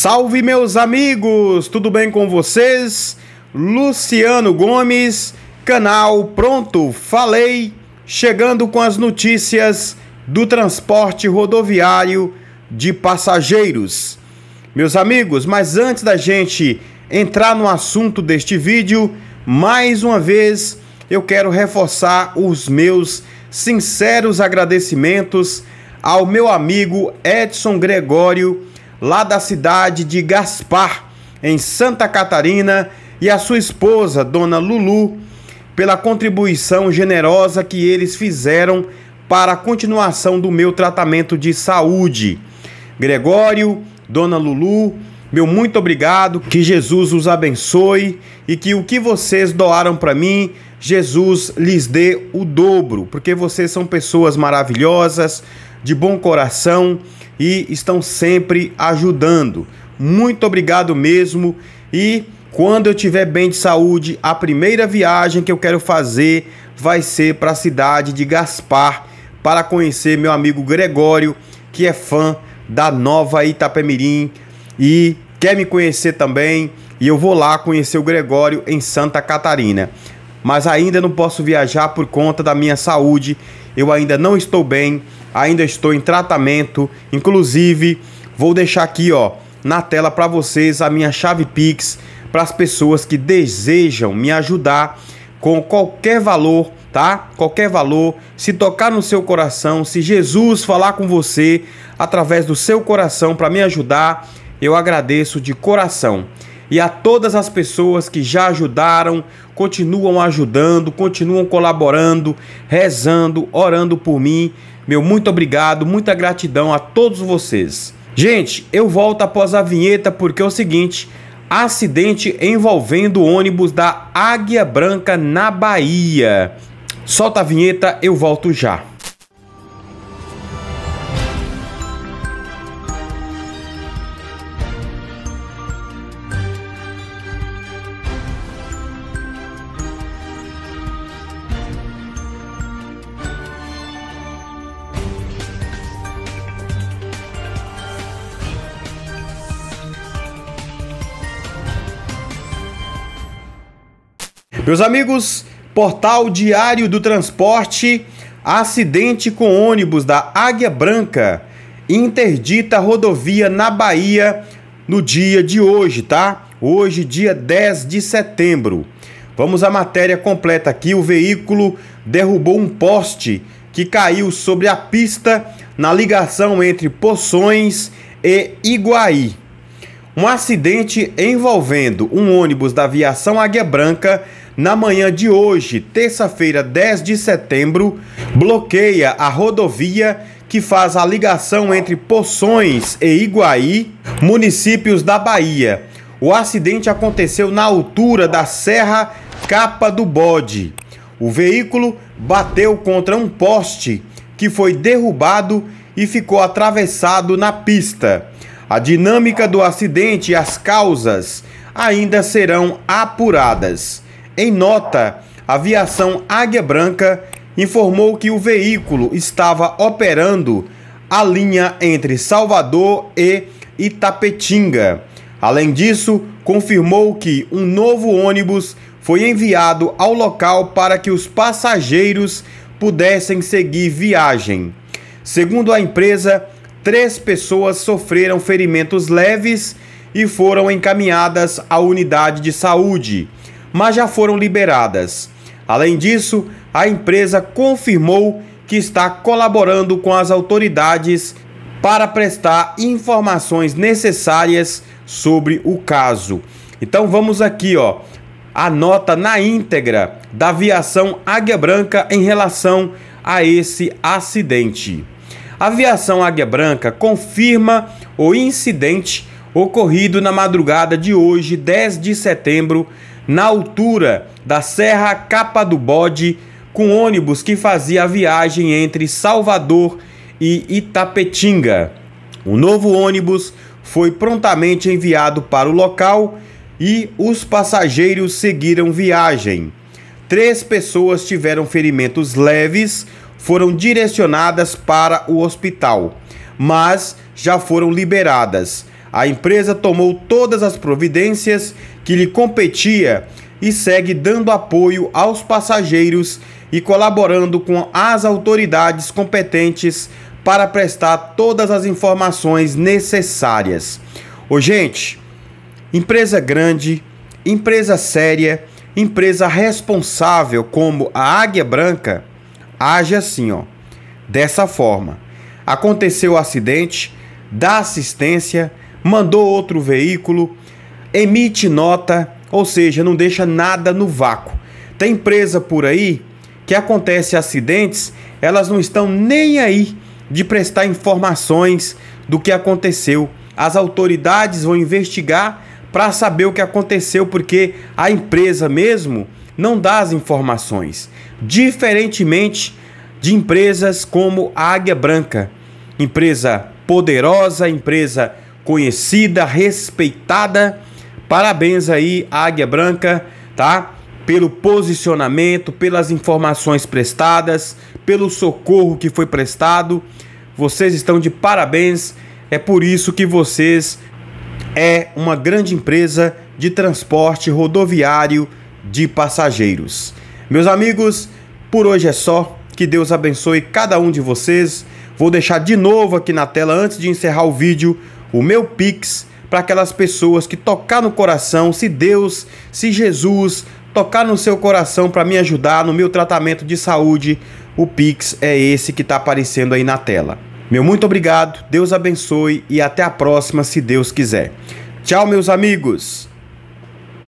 Salve meus amigos, tudo bem com vocês? Luciano Gomes, canal Pronto Falei, chegando com as notícias do transporte rodoviário de passageiros. Meus amigos, mas antes da gente entrar no assunto deste vídeo, mais uma vez eu quero reforçar os meus sinceros agradecimentos ao meu amigo Edson Gregório lá da cidade de Gaspar, em Santa Catarina, e a sua esposa, Dona Lulu, pela contribuição generosa que eles fizeram para a continuação do meu tratamento de saúde. Gregório, Dona Lulu, meu muito obrigado, que Jesus os abençoe e que o que vocês doaram para mim, Jesus lhes dê o dobro, porque vocês são pessoas maravilhosas, de bom coração e estão sempre ajudando. Muito obrigado mesmo e quando eu tiver bem de saúde, a primeira viagem que eu quero fazer vai ser para a cidade de Gaspar para conhecer meu amigo Gregório, que é fã da Nova Itapemirim e quer me conhecer também, e eu vou lá conhecer o Gregório em Santa Catarina mas ainda não posso viajar por conta da minha saúde. Eu ainda não estou bem, ainda estou em tratamento. Inclusive, vou deixar aqui, ó, na tela para vocês a minha chave Pix para as pessoas que desejam me ajudar com qualquer valor, tá? Qualquer valor, se tocar no seu coração, se Jesus falar com você através do seu coração para me ajudar, eu agradeço de coração e a todas as pessoas que já ajudaram, continuam ajudando, continuam colaborando, rezando, orando por mim. Meu muito obrigado, muita gratidão a todos vocês. Gente, eu volto após a vinheta porque é o seguinte: acidente envolvendo ônibus da Águia Branca na Bahia. Solta a vinheta, eu volto já. Meus amigos, portal Diário do Transporte, acidente com ônibus da Águia Branca interdita rodovia na Bahia no dia de hoje, tá? Hoje, dia 10 de setembro. Vamos à matéria completa aqui. O veículo derrubou um poste que caiu sobre a pista na ligação entre Poções e Iguaí. Um acidente envolvendo um ônibus da aviação Águia Branca na manhã de hoje, terça-feira, 10 de setembro, bloqueia a rodovia que faz a ligação entre Poções e Iguaí, municípios da Bahia. O acidente aconteceu na altura da Serra Capa do Bode. O veículo bateu contra um poste que foi derrubado e ficou atravessado na pista. A dinâmica do acidente e as causas ainda serão apuradas. Em nota, a aviação Águia Branca informou que o veículo estava operando a linha entre Salvador e Itapetinga. Além disso, confirmou que um novo ônibus foi enviado ao local para que os passageiros pudessem seguir viagem. Segundo a empresa, três pessoas sofreram ferimentos leves e foram encaminhadas à unidade de saúde mas já foram liberadas. Além disso, a empresa confirmou que está colaborando com as autoridades para prestar informações necessárias sobre o caso. Então vamos aqui, ó, a nota na íntegra da aviação Águia Branca em relação a esse acidente. A aviação Águia Branca confirma o incidente ocorrido na madrugada de hoje, 10 de setembro, na altura da Serra Capa do Bode, com ônibus que fazia a viagem entre Salvador e Itapetinga. O novo ônibus foi prontamente enviado para o local e os passageiros seguiram viagem. Três pessoas tiveram ferimentos leves, foram direcionadas para o hospital, mas já foram liberadas. A empresa tomou todas as providências que lhe competia e segue dando apoio aos passageiros e colaborando com as autoridades competentes para prestar todas as informações necessárias. Ô, gente, empresa grande, empresa séria, empresa responsável como a Águia Branca age assim, ó. Dessa forma. Aconteceu o acidente, dá assistência, mandou outro veículo, emite nota, ou seja, não deixa nada no vácuo. Tem empresa por aí que acontece acidentes, elas não estão nem aí de prestar informações do que aconteceu. As autoridades vão investigar para saber o que aconteceu, porque a empresa mesmo não dá as informações. Diferentemente de empresas como a Águia Branca, empresa poderosa, empresa conhecida, respeitada, Parabéns aí, Águia Branca, tá? Pelo posicionamento, pelas informações prestadas, pelo socorro que foi prestado. Vocês estão de parabéns. É por isso que vocês é uma grande empresa de transporte rodoviário de passageiros. Meus amigos, por hoje é só. Que Deus abençoe cada um de vocês. Vou deixar de novo aqui na tela antes de encerrar o vídeo o meu Pix para aquelas pessoas que tocar no coração, se Deus, se Jesus tocar no seu coração para me ajudar no meu tratamento de saúde, o Pix é esse que está aparecendo aí na tela. Meu muito obrigado, Deus abençoe e até a próxima, se Deus quiser. Tchau, meus amigos!